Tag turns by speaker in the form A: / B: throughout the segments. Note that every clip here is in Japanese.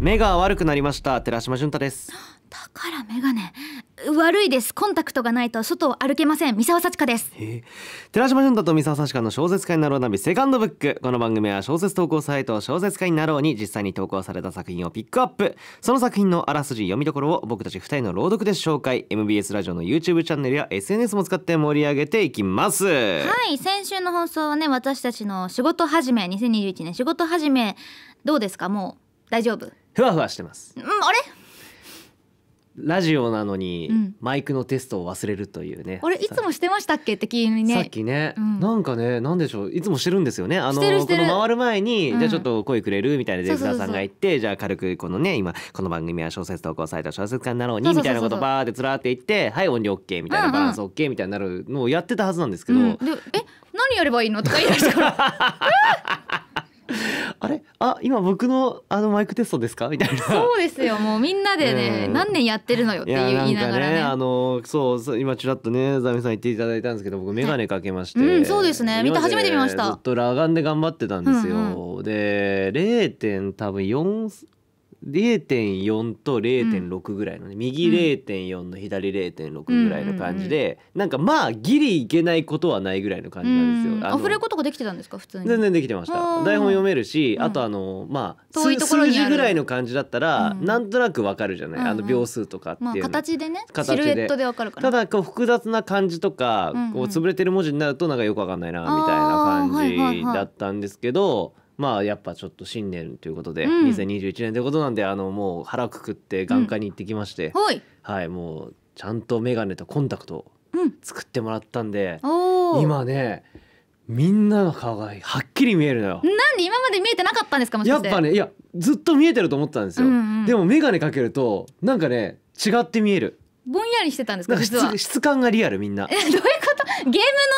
A: 目が悪くなりました寺島潤太ですだ
B: から眼鏡悪いですコンタクトがないと外を歩けません三沢幸子です
A: 寺島潤太と三沢幸子の小説家になろうナビセカンドブックこの番組は小説投稿サイト小説家になろうに実際に投稿された作品をピックアップその作品のあらすじ読みどころを僕たち二人の朗読で紹介 MBS ラジオの YouTube チャンネルや SNS も使って盛り上げていきますは
B: い先週の放送はね私たちの仕事始め2021年仕事始めどうですかもう大丈夫
A: ふわふわしてますうんあれラジオなのに、マイクのテストを忘れるというね。あれいつも
B: してましたっけって急にね。さっ
A: きね、うん、なんかね、なんでしょう、いつもしてるんですよね。あのこの回る前に、うん、じゃあちょっと声くれるみたいなディレクターさんが言って、じゃあ軽くこのね、今この番組は小説投稿された小説家になろうにみたいなことバーってつらって言って、はい音量 OK みたいなバランス OK みたいになるのをやってたはずなんですけど。うん、え。
B: 何やればいいのとか言い出したから
A: あれあ今僕のあのマイクテストですかみたいなそう
B: ですよもうみんなでね、うん、何年やってるのよっていう言いながらね、ね、あ
A: のそう今ちらっとねザミさん言っていただいたんですけど僕眼鏡かけまして、うん、そうですね見た初めて見ましたずっと裸眼で頑張ってたんですよ、うんうん、で0点多分4 0.4と0.6ぐらいのね、うん、右0.4の左0.6ぐらいの感じで、うんうんうん、なんかまあギリいけないことはないぐらいの感じなんですよ。うん、あ触れ
B: ことができてたんですか普通に全
A: 然できてました台本読めるし、うん、あとあのまあいとこ数字ぐらいの感じだったら、うん、なんとなくわかるじゃない、あの秒数とかっていう、まあ、形
B: でね形でシルエットでわかるからた
A: だこう複雑な感じとか、こう潰れてる文字になるとなんかよくわかんないなみたいな感じだったんですけど。はいはいはいまあやっぱちょっと新年ということで、うん、2021年ってことなんであのもう腹くくって眼科に行ってきまして、うん、はいもうちゃんと眼鏡とコンタクト作ってもらったんで、
B: うん、今
A: ねみんなの顔がはっきり見えるのよなん
B: で今まで見えてなかったんですかもしやっぱね
A: いやずっと見えてると思ったんですよ、うんうん、でも眼鏡かけるとなんかね違って見える
B: ぼんやりしてたんですか実は質
A: 感がリアルみんなどうい
B: うことゲーム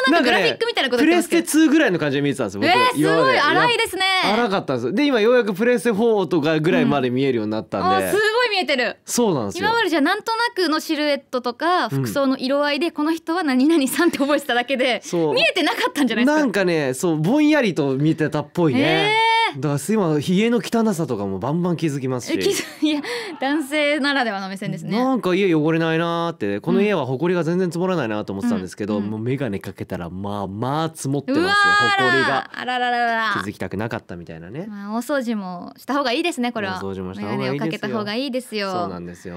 B: のなんかグラフィックみたいなことな、ね、プレステ
A: 2ぐらいの感じで見てたんですよ、えー、すごい荒いですね荒かったんですで今ようやくプレステ4とかぐらいまで見えるようになったんで、うん、すごい見えてるそうなんです今まで
B: じゃなんとなくのシルエットとか服装の色合いで、この人は何々さんって覚えてただけで見えてなかったんじゃないですかなん
A: かねそうぼんやりと見てたっぽいね、えーだから今冷えの汚さとかもバンバン気づきますし
B: いや男性ならではの目線ですねな
A: んか家汚れないなーってこの家は埃が全然積もらないなと思ってたんですけど、うんもう眼鏡かけたらまあまあ積もってますよ埃が
B: あらららら気
A: づきたくなかったみたいなね、
B: まあ、お掃除もした方がいいですねこれはお掃
A: 除もした方がいいですよ眼鏡をかけた方がいいですよそうなんですよ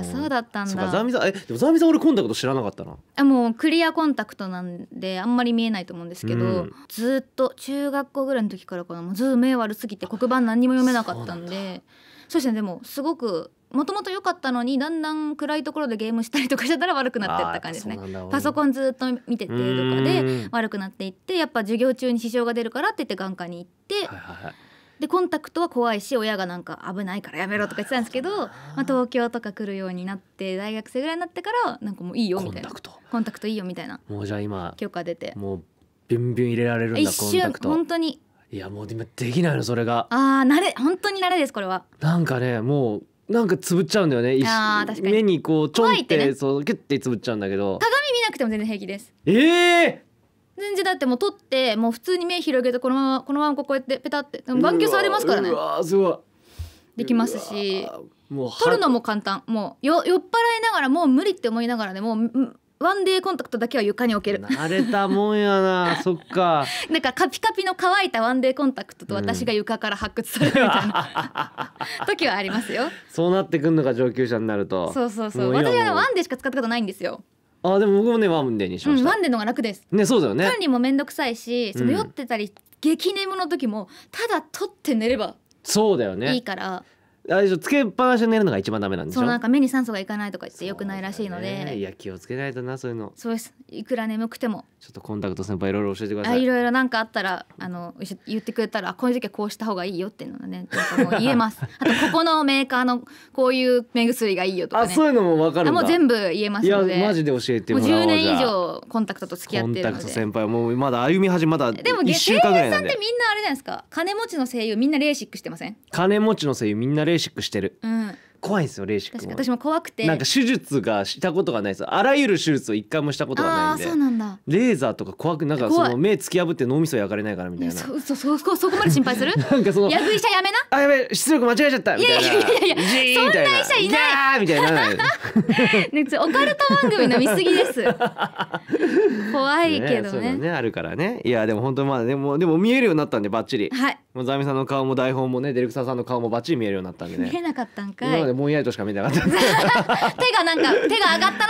B: あそうだったんだザミさ
A: んえでもザミさん俺コンタクト知らなかったな
B: あもうクリアコンタクトなんであんまり見えないと思うんですけど、うん、ずっと中学校ぐらいの時からこのずっと目悪すぎて黒板何にも読めなかったんでそうですねでもすごくもともと良かったのにだんだん暗いところでゲームしたりとかしてたら悪くなってった感じですねパソコンずっと見ててとかで悪くなっていってやっぱ授業中に支障が出るからって言って眼科に行って、はい
A: はいはい、
B: でコンタクトは怖いし親がなんか危ないからやめろとか言ってたんですけどまあ、東京とか来るようになって大学生ぐらいになってからなんかもういいよみたいなコンタクトいいよみたいな
A: もうじゃあ今許可出てもうビュンビュン入れられるんだコンタクト一瞬本当にいやもう今できないのそれがああ
B: 慣れ本当に慣れですこれは
A: なんかねもうなんかつぶっちゃうんだよねああ確かに目にこうちょんって、ね、そうキュッてつぶっちゃうんだけど鏡
B: 見なくても全然平気です
A: ええー
B: 全然だってもう取ってもう普通に目広げてこのままこのままここやってペタって眼球触れますからねうわ
A: すごいできますしもう取る
B: のも簡単もうよ酔っ払いながらもう無理って思いながらねもうワンデーコンタクトだけは床に置ける慣
A: れたもんやな そっか
B: なんかカピカピの乾いたワンデーコンタクトと私が床から発掘されるみたいな、時はありますよ
A: そうなってくるのか上級者になるとそうそうそう私はワ
B: ンデーしか使ったことないんですよ
A: あでも僕もねワンデーにしました、うん、
B: ワンデーのが楽です
A: ねそうだよね管
B: 理も面倒くさいしその酔ってたり、うん、激眠の時もただ取って寝れば
A: そうだよねいいからあれつけっぱなしで寝るのが一番ダメなんでそうなんか
B: 目に酸素がいかないとか言ってよくないらしいので、ね、いや
A: 気をつけないとなそういうの
B: そうですいくら眠くてもち
A: ょっとコンタクト先輩いろいろ教えてくださいい
B: ろいろなんかあったらあの言ってくれたらこういう時はこうした方がいいよっていうのねなんかもう言えます あとここのメーカーのこういう目薬がいいよとか、ね、あそういうのも
A: 分かるもう全部
B: 言えますのでいやマジで
A: 教えてもう10年以上
B: コンタクトと付き合ってるので先
A: 輩もうまだ歩み始まったでも声優さんってみんなあれじゃない
B: ですか金持ちの声優みんなレーシックしてません
A: 金持ちの声優みんなレーイシックしてる、うん、怖いですよレーシックも私も
B: 怖くてなんか
A: 手術がしたことがないですあらゆる手術を一回もしたことがないんでそうなんだレーザーとか怖くなんかその目突き破って脳みそ焼かれないからみたいなそ
B: そそこそこまで心配する なんかその薬医者やめなあやべ出力間違えちゃったみたいないやいやいやいやそんな医者いないみたいな オカルト番組の見過ぎです 怖いけどねそ
A: ねあるからねいやでも本当まあでもでも見えるようになったんでばっちりはいもうザミさんの顔も台本もねデルクサさんの顔もばっちり見えるようになったんで
B: ね見えなかったんか今
A: までいんやりとしか見えなかった 手がなんか手
B: が上がったな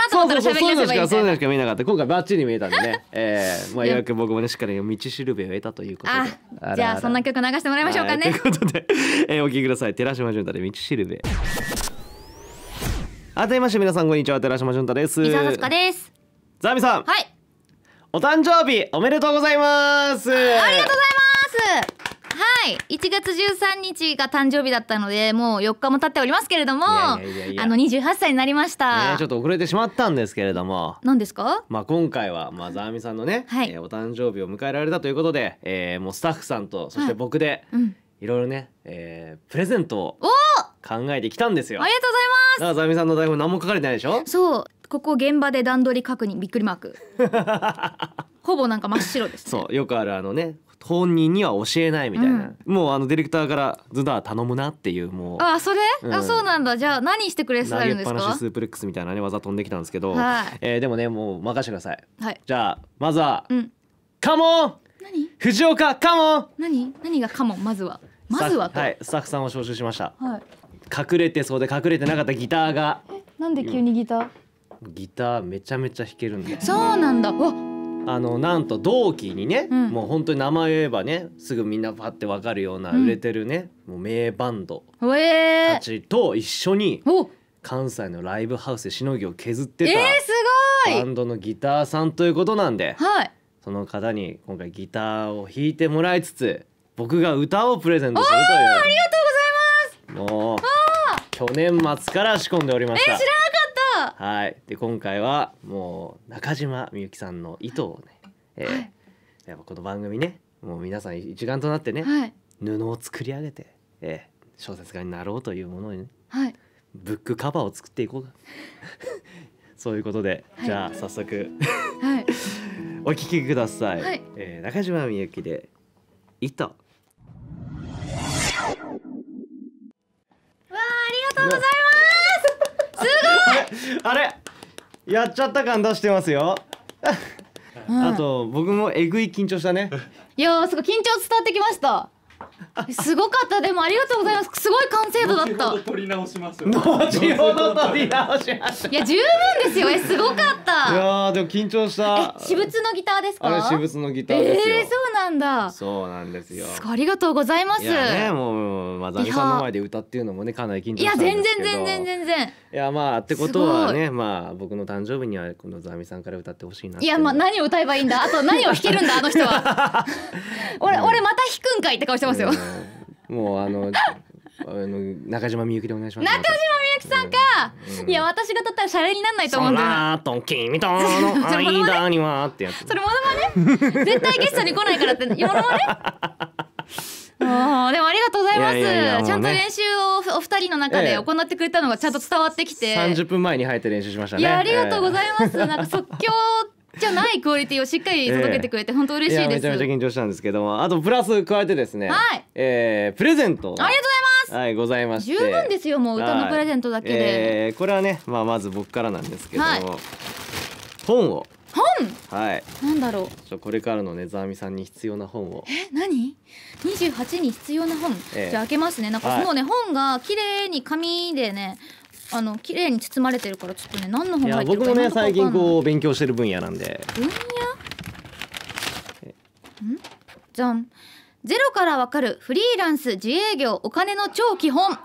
B: と思ったらそう喋りそういう出のせしいかそういう
A: のしか見えなかった今回ばっちり見えたんでね えー、まあようやく僕もねしっかり道しるべを得たということで
B: なあじゃあそんな曲流してもらいましょうかね、はい
A: ということで、えー、お聞きください寺島潤太で道しるべ改めまして皆さんこんにちは寺島潤太です伊沢さつかですザミさんはいお誕生日おめでとうございますありがとうござい
B: ますはい一月十三日が誕生日だったのでもう四日も経っておりますけれどもいやいやいやいやあの二十八歳になりました、ねち
A: ょっと遅れてしまったんですけれども
B: 何ですか
A: まあ今回はまあザーミさんのね、はいえーお誕生日を迎えられたということで、えーもうスタッフさんとそして僕でういろいろね、えープレゼントを考えてきたんですよ。ありがとうございますザーミさんの台本何も書かれてないでしょ。
B: そうここ現場で段取り確認びっくりマーク ほぼなんか真っ白です、
A: ね、そうよくあるあのね本人には教えないみたいな、うん、もうあのディレクターから「ズダ頼むな」っていうもうあ
B: それ、うん、あそうなんだじゃあ何してくれてたんですかス
A: ープレックスみたいなね技飛んできたんですけど、はい、えー、でもねもう任せてください、はい、じゃあまずは、うん、カモン何藤岡カモン
B: 何何がカモンまずはまずはは
A: いスタッフさんを招集しました、はい、隠れてそうで隠れてなかったギターがえ
B: なんで急にギター、
A: ギターめちゃめちゃ弾けるんだそ
B: うなんだわ
A: あのなんと同期にね、うん、もう本当に名前を言えばねすぐみんなパッてわかるような売れてるね、うん、もう名バンド
B: た
A: ちと一緒に関西のライブハウスでしのぎを削ってた、えすごいバンドのギターさんということなんで、はい、その方に今回ギターを弾いてもらいつつ僕が歌をプレゼントするというありがとうございますもう去年末から仕込んでおりましたえ知らはい、で今回はもう中島みゆきさんの「糸」をね、えー、やっぱこの番組ねもう皆さん一丸となってね、はい、布を作り上げて、えー、小説家になろうというものにね、はい、ブックカバーを作っていこう そういうことで、じゃあ早速 お聞きください、はい、えー、中島みゆきで「糸」わあありがとうございますすごいあれやっちゃった感出してますよ
B: あ
A: と僕もえぐい緊張したね
B: いやすごい緊張伝わってきましたすごかったでもありがとうございますすごい完成度だった取り直します
A: 後ほど取り直しますいや十分ですよえすごか
B: ったい
A: やでも緊張した私
B: 物のギターですかあれ私物のギターですえー、そうなんだ
A: そうなんですよ
B: ありがとうございますいやね
A: もうまあザミさんの前で歌っていうのもねかなり緊張したんですけどいや全然全然全然いやまあってことはねまあ僕の誕生日にはこのザミさんから歌ってほしいないや
B: まあ何を歌えばいいんだあと何を弾けるんだあの人は 俺俺また弾くんかいって顔してますよ
A: もうあのあの中島みゆきでお願いします。中
B: 島みゆきさんか、うん、いや私が撮ったらシャレになんないと思うんだよ。空
A: と君との間 にはってやつ。
B: それモノマネ？絶対ゲストに来ないからってモノマネ？でもありがとうございますいやいやいや、ね。ちゃんと練習をお二人の中で行ってくれたのがちゃんと伝わってきて。三、え、十、
A: 分前に入って練習しましたね。いやありがとうご
B: ざいます。え、なんか即興じゃないクオリティをしっかり届けてくれて、本当嬉しいですめちゃめちゃ
A: 緊張したんですけどもあとプラス加えてですね、はいえー、プレゼントありがとうございますはいございまし十分で
B: すよもう歌のプレゼントだけで、
A: えー、これはね、まあ、まず僕からなんですけども、はい、本を本はいなんだろうこれからのねざわみさんに必要な本を
B: え何28に必要な本、ええ、じゃあ開けますねなんかもうね、はい、本が綺麗に紙でねあの綺麗に包まれてるからちょっとね何の本が入ってるか僕もね最近こ
A: う勉強してる分野なんで分野ん
B: じゃんゼロからわかるフリーランス自営業お金の超基本ああ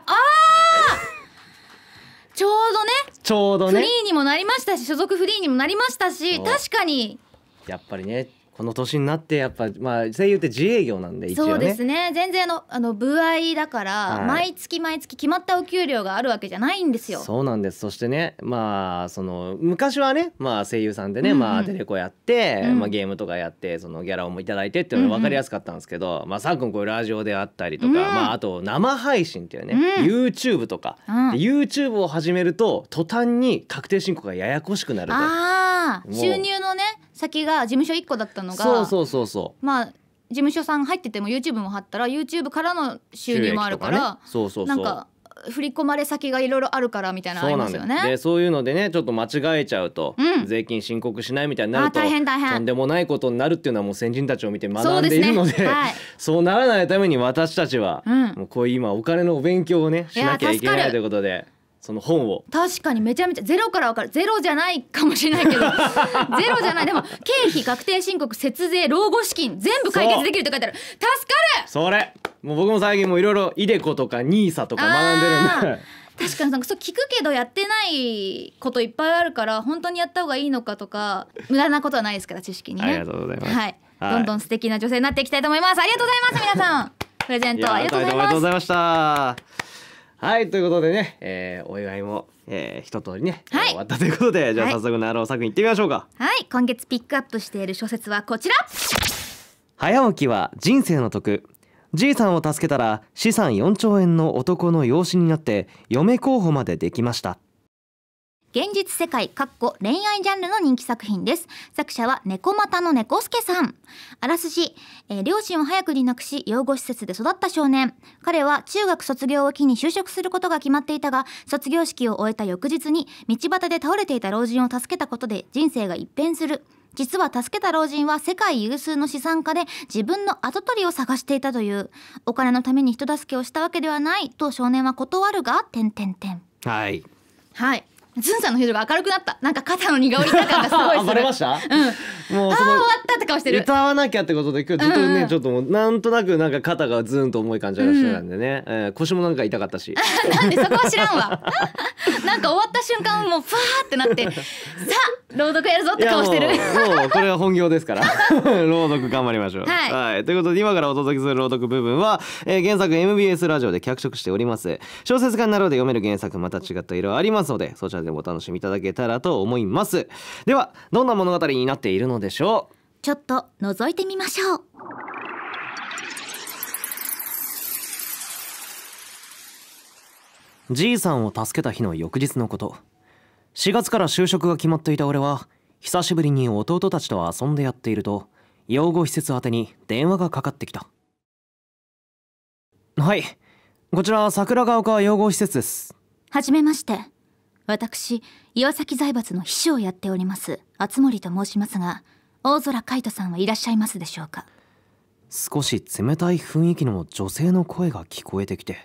B: ちょうどねち
A: ょうどねフリー
B: にもなりましたし所属フリーにもなりましたし確かに
A: やっぱりねこの年になってやっぱまあ声優って自営業なんで一応、ね、そうです
B: ね全然のあの部合だから、はい、毎月毎月決まったお給料があるわけじゃないんですよそ
A: うなんですそしてねまあその昔はねまあ声優さんでね、うんうん、まあテレコやって、うん、まあゲームとかやってそのギャラをもいいてっていうのが分かりやすかったんですけど、うんうん、まあ昨今こういうラジオであったりとか、うん、まああと生配信っていうね、うん、YouTube とか、うん、YouTube を始めると途端に確定申告がややこしくなると収入
B: のね先が事務所1個だったのがそうそ
A: うそうそう
B: まあ事務所さん入ってても YouTube も貼ったら YouTube からの収入もあるから、ね、そうそうそうなんか振り込まれ先がいろいろあるからみたいなそうなんですねで
A: そういうのでねちょっと間違えちゃうと、うん、税金申告しないみたいになると大変大変とんでもないことになるっていうのはもう先人たちを見て学んでいるのでそう、ね はい、そうならないために私たちは、うん、もうこういう今お金のお勉強をねしなきゃいけないということで。その本を
B: 確かにめちゃめちゃゼロから分かるゼロじゃないかもしれないけど ゼロじゃないでも経費確定申告節税老後資金全部解決できるって書いてある助かる
A: それもう僕も最近もいろいろイデコとかニーサとか学んでるんで
B: 確かにそう聞くけどやってないこといっぱいあるから本当にやった方がいいのかとか無駄なことはないですから知識にねありが
A: とうございます、はい、はい、どんど
B: ん素敵な女性になっていきたいと思いますありがとうございます皆さんプレゼントありがとうございまし
A: たはいということでね、えー、お祝いも、えー、一通りね、はい、終わったということでじゃあ早速ナロー作品いってみましょうか
B: はい今月ピックアップしている小説はこちら
A: 早起きは人生の徳じいさんを助けたら資産4兆円の男の養子になって嫁候補までできました
B: 現実世界、かっこ恋愛ジャンルの人気作品です。作者は猫股の猫助さん。あらすじ、えー、両親を早くに亡くし、養護施設で育った少年。彼は中学卒業を機に就職することが決まっていたが、卒業式を終えた翌日に、道端で倒れていた老人を助けたことで人生が一変する。実は助けた老人は世界有数の資産家で自分の跡取りを探していたという。お金のために人助けをしたわけではないと少年は断るが、てんてんてん。はい。はい。ずんさんの表情が明るくなったなんか肩の荷がり感がすごいする ま
A: したうんもうああ終わ
B: ったって顔してる歌
A: わなきゃってことで今日ずっとね、うん、ちょっともうなんとなくなんか肩がズンと重い感じがしてたんでね、うん、えー、腰もなんか痛かったし なんでそこは知らん
B: わ なんか終わった瞬間もうふわーってなってさあ朗読やるぞって顔してる
A: もうこれは本業ですから朗読頑張りましょう、はい、はい、ということで今からお届けする朗読部分は、えー、原作 MBS ラジオで脚色しております小説家になろうで読める原作また違った色ありますのでそちらでお楽しみいただけたらと思いますではどんな物語になっているのでしょう
B: ちょっと覗いてみましょう
A: じいさんを助けた日の翌日のこと4月から就職が決まっていた俺は久しぶりに弟たちと遊んでやっていると養護施設宛てに電話がかかってきたはいこちら桜ヶ丘養護施設です
B: はじめまして私岩崎財閥の秘書をやっております熱森と申しますが大空海斗さんはいらっしゃいますでしょうか
A: 少し冷たい雰囲気の女性の声が聞こえてきて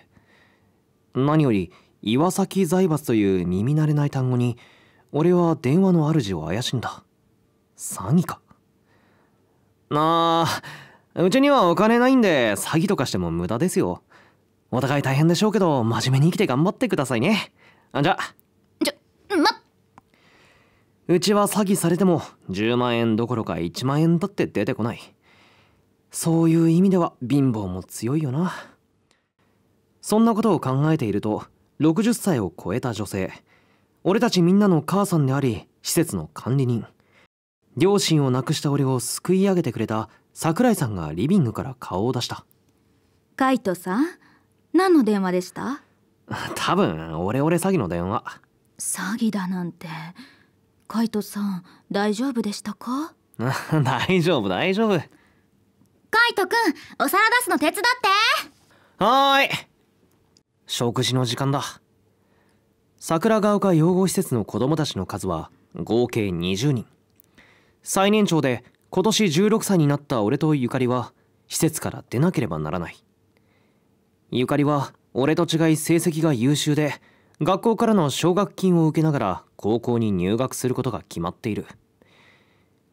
A: 何より岩崎財閥という耳慣れない単語に俺は電話の主を怪しんだ詐欺かなあうちにはお金ないんで詐欺とかしても無駄ですよお互い大変でしょうけど真面目に生きて頑張ってくださいねじゃあうちは詐欺されても10万円どころか1万円だって出てこないそういう意味では貧乏も強いよなそんなことを考えていると60歳を超えた女性俺たちみんなの母さんであり施設の管理人両親を亡くした俺を救い上げてくれた桜井さんがリビングから顔を出した
B: カイトさん何の電話でした
A: 多分オレオレ詐欺の電話
B: 詐欺だなんてカイトさん大丈夫でしたか
A: 大丈夫大丈夫カ
B: イトくんお皿出すの手伝って
A: はーい食事の時間だ桜ヶ丘養護施設の子供たちの数は合計20人最年長で今年16歳になった俺とゆかりは施設から出なければならないゆかりは俺と違い成績が優秀で学校からの奨学金を受けながら高校に入学することが決まっている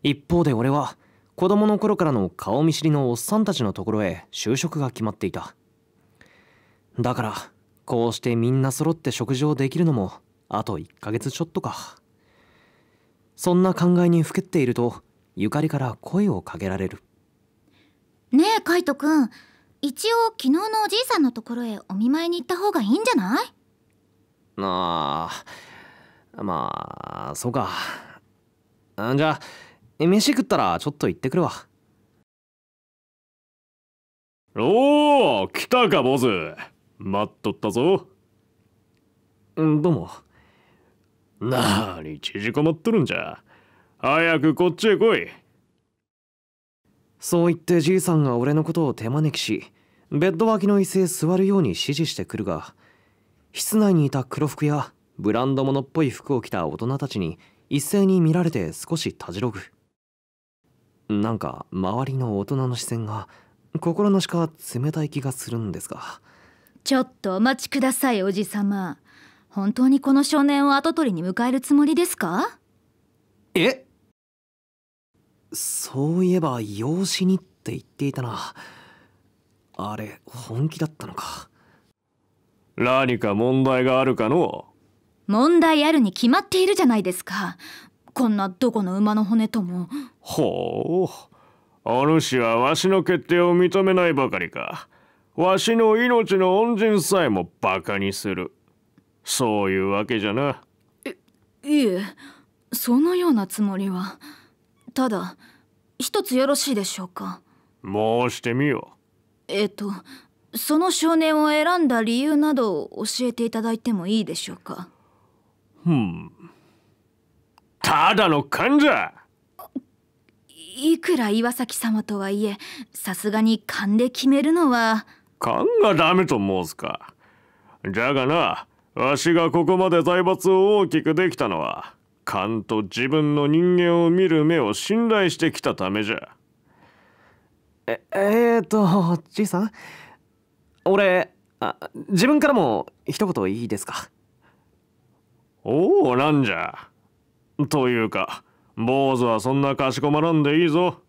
A: 一方で俺は子供の頃からの顔見知りのおっさんたちのところへ就職が決まっていただからこうしてみんな揃って食事をできるのもあと1ヶ月ちょっとかそんな考えにふけっているとゆかりから声をかけられる
B: ねえカイトくん一応昨日のおじいさんのところへお見舞いに行った方がいいんじゃない
A: ああまあそうかじゃ
C: 飯食ったらちょっと行ってくるわおお来たか坊主待っとったぞんどうもなに縮こまっとるんじゃ早くこっちへ来い
A: そう言ってじいさんが俺のことを手招きしベッド脇の椅子へ座るように指示してくるが室内にいた黒服やブランド物っぽい服を着た大人たちに一斉に見られて少したじろぐなんか周りの大人の視線が心なしか冷たい気がするんですが
B: ちょっとお待ちくださいおじさま本当にこの少年を跡取りに迎えるつもりですか
A: えそういえば養子にって言っていたなあ
C: れ本気だったのか何か問題があるかの
B: 問題あるに決まっているじゃないですかこんなどこの馬の骨とも
C: ほうお主はわしの決定を認めないばかりかわしの命の恩人さえもバカにするそういうわけじゃな
B: えいえそのようなつもりはただ一つよろしいでしょうか
C: 申してみよう
B: えっ、とその少年を選んだ理由などを教えていただいてもいいでしょうか
C: うんただの患者
B: いくら岩崎様とはいえさすがに勘で決めるのは
C: 勘がダメと申すかじゃがなわしがここまで財閥を大きくできたのは勘と自分の人間を見る目を信頼してきたためじゃえ
A: えー、っとじいさん
C: 俺あ自分からも一言いいですかおおなんじゃというか坊主はそんなかしこまらんでいいぞ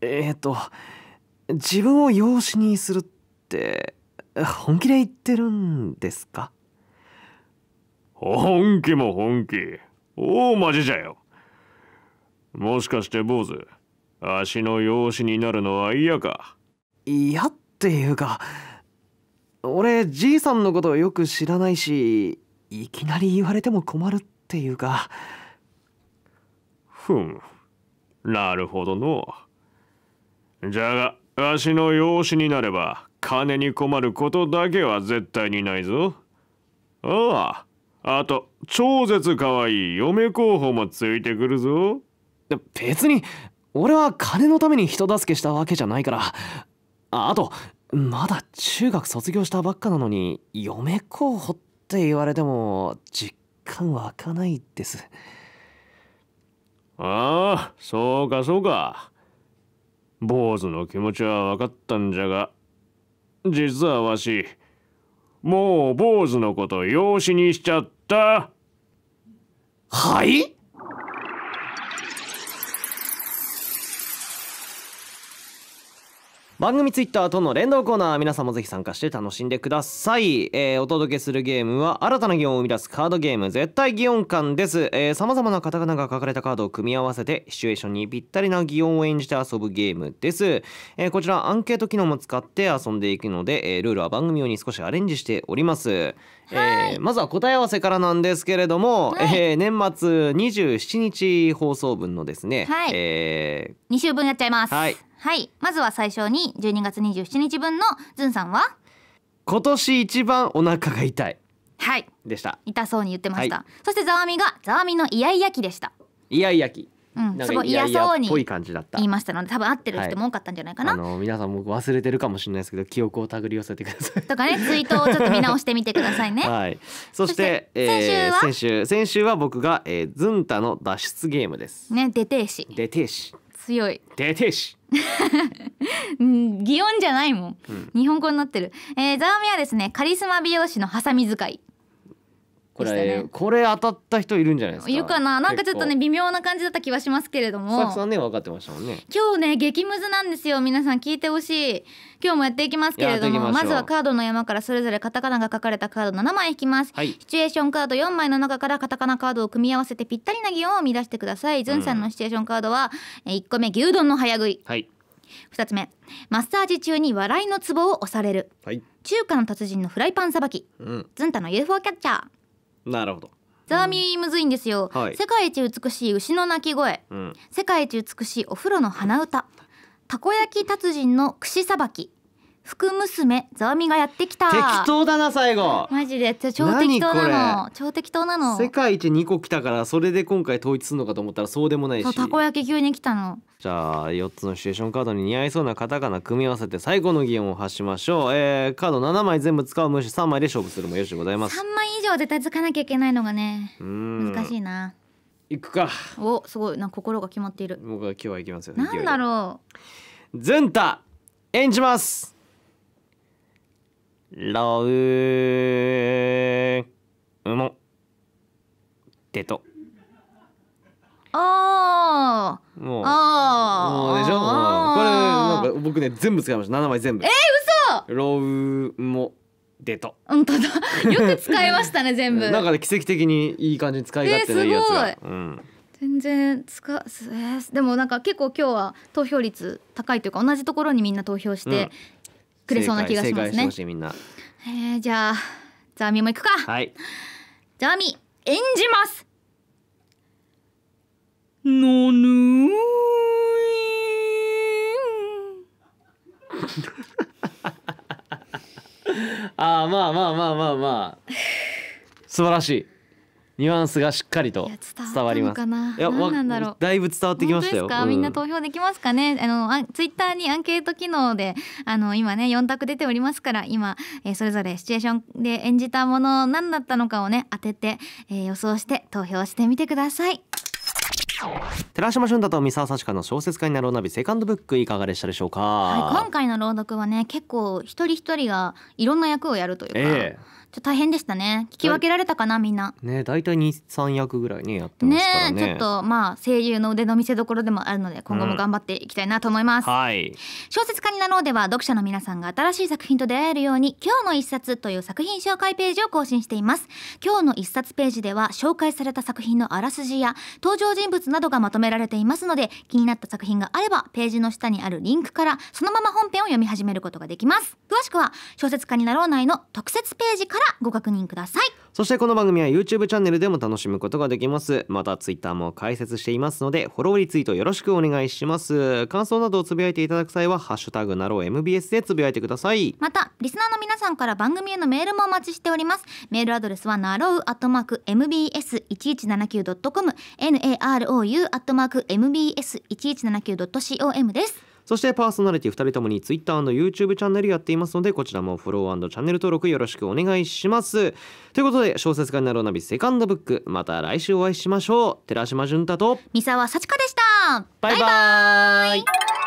C: えー、っと自分を
A: 養子にするって本気で言ってるんですか
C: 本気も本気おマジじゃよもしかして坊主足の養子になるのは嫌か
A: 嫌ってっていうか俺じいさんのことよく知らないしいきなり言われても困るっていうか
C: ふんなるほどのじゃがわしの養子になれば金に困ることだけは絶対にないぞあああと超絶かわいい嫁候補もついてくるぞ別に俺は金のために人助けしたわけじゃないから
A: あとまだ中学卒業したばっかなのに嫁候補って言われても実感湧かない
C: ですああそうかそうか坊主の気持ちは分かったんじゃが実はわしもう坊主のこと養子にしちゃったはい番組ツイッ
A: ターとの連動コーナー皆さんもぜひ参加して楽しんでください、えー、お届けするゲームは新たな擬音を生み出すカードゲーム絶対擬音館ですさまざまなカタカナが書かれたカードを組み合わせてシチュエーションにぴったりな擬音を演じて遊ぶゲームです、えー、こちらアンケート機能も使って遊んでいくので、えー、ルールは番組用に少しアレンジしております、はい、えー、まずは答え合わせからなんですけれども、はい、えー、年末27日放送分のですね、はい、え
B: ー、2週分やっちゃいます、はい、はいまずは最初に12月27日分のずんさんは
A: 今年一番お腹が痛いはいでした
B: 痛そうに言ってました、はい、そしてざわみがざわみのイヤイヤ期でしたイヤイヤ期うん、すごい嫌そうに言いましたので多分合ってる人も多かったんじゃないかな、
A: はい、皆さんも忘れてるかもしれないですけど記憶を手繰り寄せてください
B: とかねツイートをちょっと見直してみてくださいね、
A: はい、そしてそえー、先週は先週は僕が、えー、ズンタの脱出ゲームです
B: ね出てえし
C: 出てえし強い出てし
B: 擬音じゃないもん、うん、日本語になってる、えー、ザーミはですねカリスマ美容師のハサミ使い
A: これ、ね、これ当たった人いるんじゃないですかいるかななんかちょっとね
B: 微妙な感じだった気はしますけれどもスタさ
A: んね分かってましたもんね
B: 今日ね激ムズなんですよ皆さん聞いてほしい今日もやっていきますけれどもまずはカードの山からそれぞれカタカナが書かれたカード7枚引きます、はい、シチュエーションカード4枚の中からカタカナカードを組み合わせてぴったりな擬音を生み出してください、ん、ズンさんのシチュエーションカードは1個目牛丼の早食い、はい、2つ目マッサージ中に笑いのツボを押される、はい、中華の達人のフライパンさばき、ん、ズンタの UFO キャッチャーなるほどザーミーむずいんですよ、はい世界一美しい牛の鳴き声うん世界一美しいお風呂の鼻歌たこ焼き達人の串さばき福娘ゾウミがやってきた適
A: 当だな最後
B: マジで超適当なの超適当なの世
A: 界一二個来たからそれで今回統一するのかと思ったらそうでもないした
B: こ焼き急に来たの
A: じゃあ四つのシチュエーションカードに似合いそうなカタカナ組み合わせて最後の議論を発しましょう、えー、カード七枚全部使う無視3枚で勝負するもよしございます三
B: 枚以上絶対つかなきゃいけないのがね難しいな行くかおすごいな心が決まっている僕は今日は行きますよ、なんだろうズンタ演じま
A: すらウもてト
B: ああ。
A: もう。ああ。もうでしょ。これなんか僕ね全部使いました。七枚全部。えー、嘘。ろうもトうんただ。
B: よく使いましたね全部。なんか、ね、
A: 奇跡的にいい感じに使い勝手ないいやつが。えー、うん。
B: 全然使えー、でもなんか結構今日は投票率高いというか同じところにみんな投票して、くれそうな気がしますね正えじゃあザーミも行くかはいザーミ演じますのぬ
A: ああまあまあまあまあまあ素晴らしいニュアンスがしっかりと伝わります。いや、わだいぶ伝わってきましたよ。みんな投
B: 票できますかね。あのあツイッターにアンケート機能で、あの今ね四択出ておりますから、今、えー、それぞれシチュエーションで演じたもの何だったのかをね当てて、えー、予想して投票してみてください。
A: 寺島俊太と三沢幸香の小説家になろうナビセカンドブックいかがでしたでしょうか、はい、
B: 今回の朗読はね結構一人一人がいろんな役をやるというか、
A: えー、
B: ちょ大変でしたね聞き分けられたかなみんな
A: ね大体23役ぐらいねやってますからね、ね、ちょっと
B: まあ声優の腕の見せ所でもあるので今後も頑張っていきたいなと思います、うんはい、小説家になろうでは読者の皆さんが新しい作品と出会えるように今日の一冊という作品紹介ページを更新しています今日の一冊ページでは紹介された作品のあらすじや登場人物などがまとめられていますので気になった作品があればページの下にあるリンクからそのまま本編を読み始めることができます詳しくは小説家になろう内の特設ページかららご確認ください
A: そしてこの番組は YouTube チャンネルでも楽しむことができますまた Twitter も解説していますのでフォローリツイートよろしくお願いします感想などをつぶやいていただく際はハッシュタグなろう MBS でつぶやいてください
B: またリスナーの皆さんから番組へのメールもお待ちしておりますメールアドレスはなろうアットマーク MBS1179.com narou アットマーク MBS1179.com です
A: そしてパーソナリティ2人ともに Twitter&YouTube チャンネルやっていますのでこちらもフォローチャンネル登録よろしくお願いしますということで小説家になるおナビセカンドブックまた来週お会いしましょう寺島潤太と
B: 三沢幸子でしたバイバイバイバ